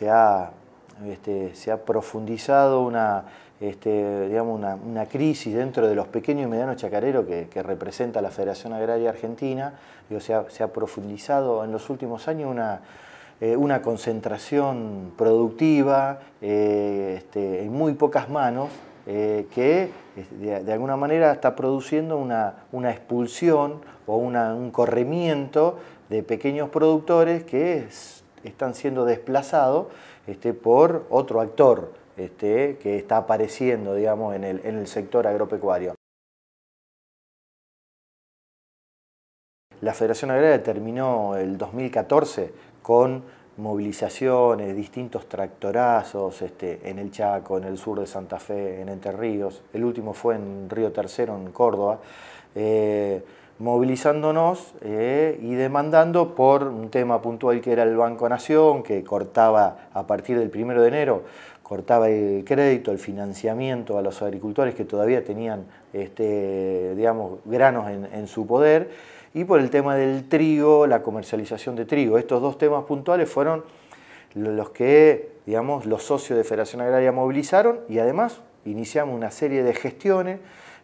se ha, este, se ha profundizado este, una, una, crisis dentro de los pequeños y medianos chacareros que, representa la Federación Agraria Argentina. se, ha, se, ha, profundizado en los últimos años una, eh, una concentración productiva eh, este, en muy pocas manos eh, que de, alguna manera está produciendo una, una expulsión o un corrimiento de pequeños productores que es, están siendo desplazados este, por otro actor este, que está apareciendo digamos, en, el, sector agropecuario. La Federación Agraria terminó el 2014 con movilizaciones, distintos tractorazos este, en el Chaco, en el sur de Santa Fe, en Entre Ríos. El último fue en Río Tercero, en Córdoba. Eh, movilizándonos eh, y demandando por un tema puntual que era el Banco Nación, que cortaba a partir del primero de enero, cortaba el crédito, el financiamiento a los agricultores que todavía tenían este, digamos, granos en, en su poder, y por el tema del trigo, la comercialización de trigo. Estos dos temas puntuales fueron los que digamos, los socios de Federación Agraria movilizaron y además iniciamos una serie de gestiones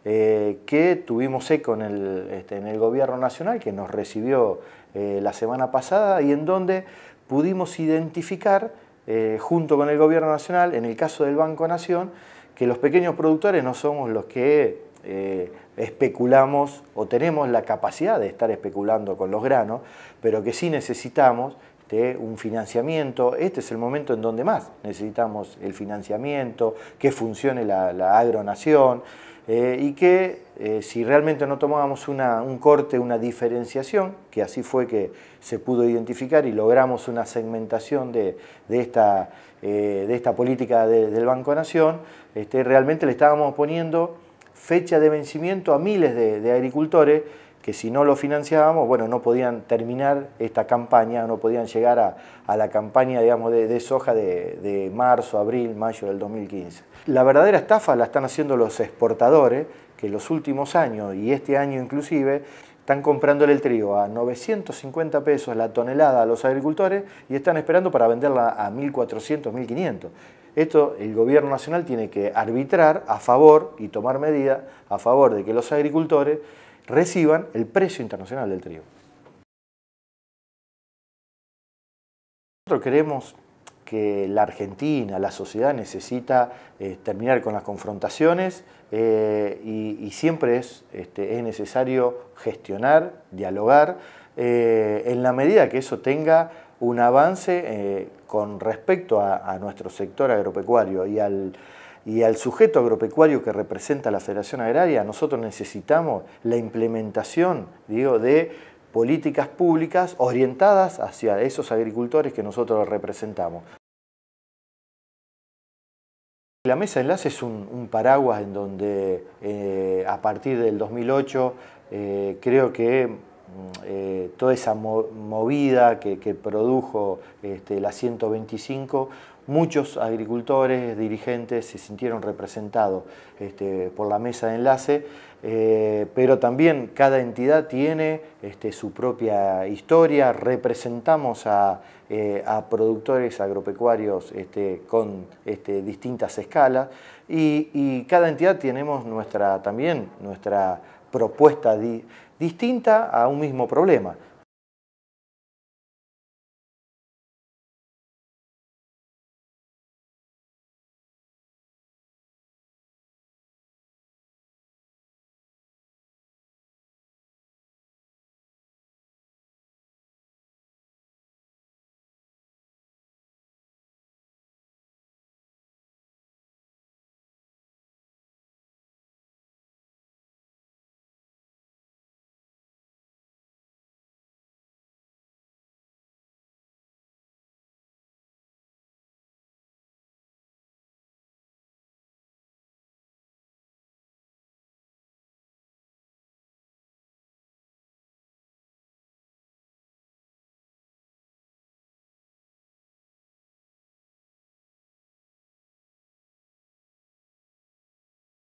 eh, que tuvimos eco este, en el, gobierno nacional, que nos recibió eh, la semana pasada, y en donde pudimos identificar, eh, junto con el gobierno nacional, en el caso del Banco Nación, que los pequeños productores no somos los que especulamos o tenemos la capacidad de estar especulando con los granos, pero que sí necesitamos este, un financiamiento. Este es el momento en donde más necesitamos el financiamiento, que funcione la, la agronación. Eh, y que eh, si realmente no tomábamos un corte, una diferenciación, que así fue que se pudo identificar y logramos una segmentación de, eh, esta, política del Banco Nación, este, realmente le estábamos poniendo fecha de vencimiento a miles de agricultores que si no lo financiábamos, bueno, no podían terminar esta campaña, no podían llegar a, la campaña, digamos, de, soja de, de, marzo, abril, mayo del 2015. La verdadera estafa la están haciendo los exportadores, que en los últimos años, y este año inclusive, están comprándole el trigo a 950 pesos la tonelada a los agricultores y están esperando para venderla a 1.400, 1.500. Esto el gobierno nacional tiene que arbitrar a favor y tomar medidas a favor de que los agricultores reciban el precio internacional del trigo. Nosotros creemos que la Argentina, la sociedad necesita eh, terminar con las confrontaciones eh, y, siempre este, es, necesario gestionar, dialogar, eh, en la medida que eso tenga un avance con respecto a nuestro sector agropecuario y al, y al sujeto agropecuario que representa la Federación Agraria, nosotros necesitamos la implementación digo, de políticas públicas orientadas hacia esos agricultores que nosotros representamos. La mesa de enlace es un, paraguas en donde eh, a partir del 2008 eh, creo que Mm, eh, toda esa movida que, produjo este, la 125, muchos agricultores, dirigentes se sintieron representados este, por la mesa de enlace, eh, pero también cada entidad tiene este, su propia historia, representamos a, eh, productores agropecuarios este, con distintas escalas y, cada entidad tenemos nuestra, también nuestra propuesta de distinta a un mismo problema.